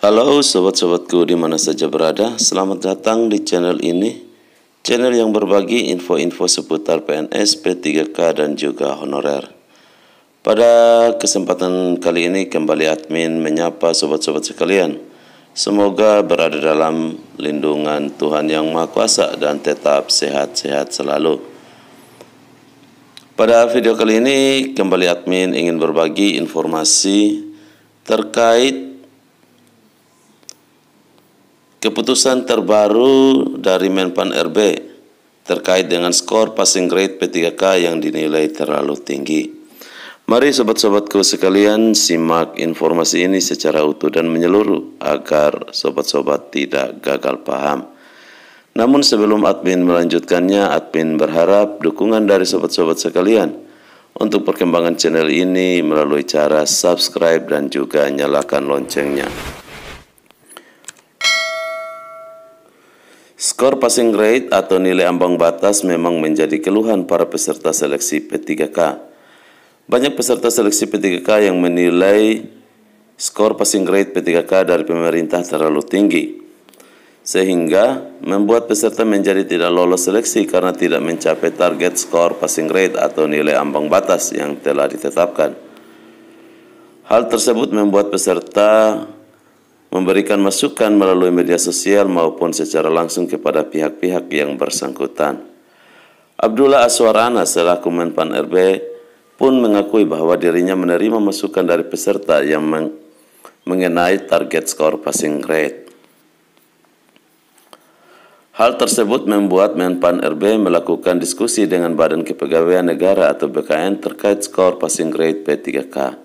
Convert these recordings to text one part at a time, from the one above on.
Halo sobat-sobatku di mana saja berada, selamat datang di channel ini. Channel yang berbagi info-info seputar PNS, P3K, dan juga honorer. Pada kesempatan kali ini kembali admin menyapa sobat-sobat sekalian. Semoga berada dalam lindungan Tuhan Yang Maha Kuasa dan tetap sehat-sehat selalu. Pada video kali ini kembali admin ingin berbagi informasi terkait Keputusan terbaru dari Menpan RB terkait dengan skor passing grade P3K yang dinilai terlalu tinggi. Mari sobat-sobatku sekalian simak informasi ini secara utuh dan menyeluruh agar sobat-sobat tidak gagal paham. Namun sebelum admin melanjutkannya, admin berharap dukungan dari sobat-sobat sekalian untuk perkembangan channel ini melalui cara subscribe dan juga nyalakan loncengnya. Skor passing grade atau nilai ambang batas memang menjadi keluhan para peserta seleksi P3K. Banyak peserta seleksi P3K yang menilai skor passing grade P3K dari pemerintah terlalu tinggi, sehingga membuat peserta menjadi tidak lolos seleksi karena tidak mencapai target skor passing grade atau nilai ambang batas yang telah ditetapkan. Hal tersebut membuat peserta memberikan masukan melalui media sosial maupun secara langsung kepada pihak-pihak yang bersangkutan. Abdullah Aswarana, selaku Menpan RB pun mengakui bahwa dirinya menerima masukan dari peserta yang meng mengenai target skor passing grade. Hal tersebut membuat Menpan RB melakukan diskusi dengan Badan Kepegawaian Negara atau BKN terkait skor passing grade P3K.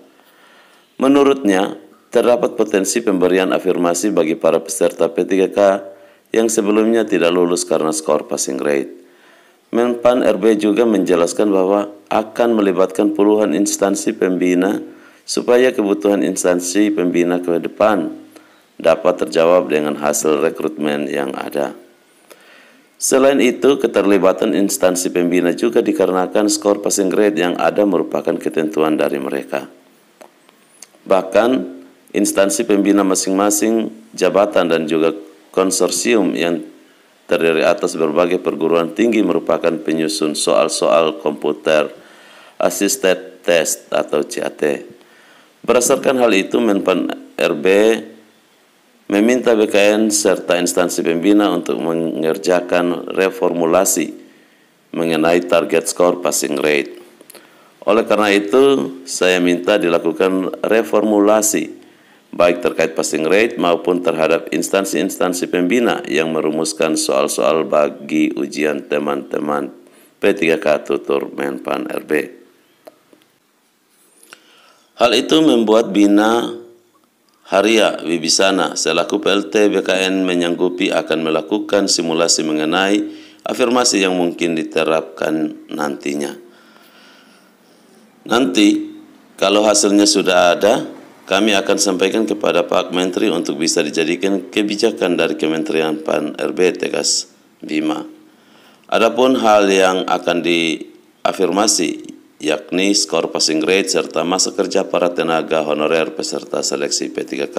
Menurutnya, terdapat potensi pemberian afirmasi bagi para peserta P3K yang sebelumnya tidak lulus karena skor passing grade. Menpan RB juga menjelaskan bahwa akan melibatkan puluhan instansi pembina supaya kebutuhan instansi pembina ke depan dapat terjawab dengan hasil rekrutmen yang ada. Selain itu, keterlibatan instansi pembina juga dikarenakan skor passing grade yang ada merupakan ketentuan dari mereka. Bahkan, instansi pembina masing-masing jabatan dan juga konsorsium yang terdiri atas berbagai perguruan tinggi merupakan penyusun soal-soal komputer assisted test atau CAT. Berdasarkan hal itu Menpan RB meminta BKN serta instansi pembina untuk mengerjakan reformulasi mengenai target skor passing rate. Oleh karena itu, saya minta dilakukan reformulasi baik terkait passing rate maupun terhadap instansi-instansi pembina yang merumuskan soal-soal bagi ujian teman-teman P3K Tutur Menpan RB. Hal itu membuat Bina Haria Wibisana selaku PLT BKN menyanggupi akan melakukan simulasi mengenai afirmasi yang mungkin diterapkan nantinya. Nanti, kalau hasilnya sudah ada, kami akan sampaikan kepada Pak Menteri untuk bisa dijadikan kebijakan dari Kementerian Pan RB tegas Bima. Adapun hal yang akan diafirmasi yakni skor passing grade serta masa kerja para tenaga honorer peserta seleksi P3K.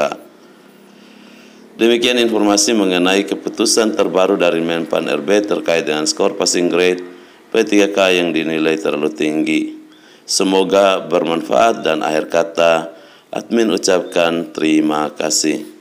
Demikian informasi mengenai keputusan terbaru dari Menpan RB terkait dengan skor passing grade P3K yang dinilai terlalu tinggi. Semoga bermanfaat dan akhir kata, Admin ucapkan terima kasih.